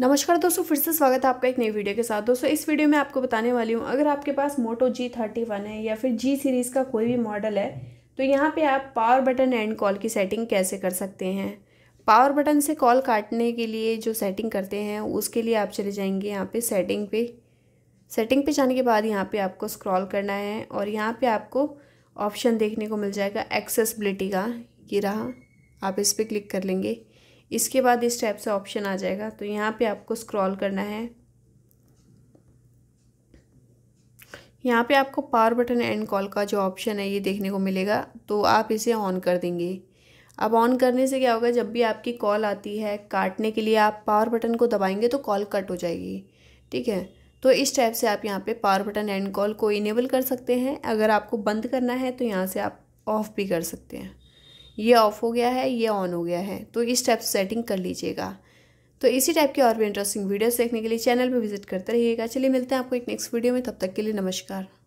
नमस्कार दोस्तों फिर से स्वागत है आपका एक नई वीडियो के साथ दोस्तों इस वीडियो में आपको बताने वाली हूँ अगर आपके पास मोटो जी थर्टी वन है या फिर जी सीरीज़ का कोई भी मॉडल है तो यहाँ पे आप पावर बटन एंड कॉल की सेटिंग कैसे कर सकते हैं पावर बटन से कॉल काटने के लिए जो सेटिंग करते हैं उसके लिए आप चले जाएंगे यहाँ पर सेटिंग पे सेटिंग पे जाने के बाद यहाँ पर आपको स्क्रॉल करना है और यहाँ पर आपको ऑप्शन देखने को मिल जाएगा एक्सेसबिलिटी का ये रहा आप इस पर क्लिक कर लेंगे इसके बाद इस टाइप से ऑप्शन आ जाएगा तो यहाँ पे आपको स्क्रॉल करना है यहाँ पे आपको पावर बटन एंड कॉल का जो ऑप्शन है ये देखने को मिलेगा तो आप इसे ऑन कर देंगे अब ऑन करने से क्या होगा जब भी आपकी कॉल आती है काटने के लिए आप पावर बटन को दबाएंगे तो कॉल कट हो जाएगी ठीक है तो इस टाइप से आप यहाँ पे पावर बटन एंड कॉल को इनेबल कर सकते हैं अगर आपको बंद करना है तो यहाँ से आप ऑफ भी कर सकते हैं ये ऑफ़ हो गया है ये ऑन हो गया है तो इस टाइप सेटिंग कर लीजिएगा तो इसी टाइप के और भी इंटरेस्टिंग वीडियोस देखने के लिए चैनल पर विजिट करते रहिएगा चलिए मिलते हैं आपको एक नेक्स्ट वीडियो में तब तक के लिए नमस्कार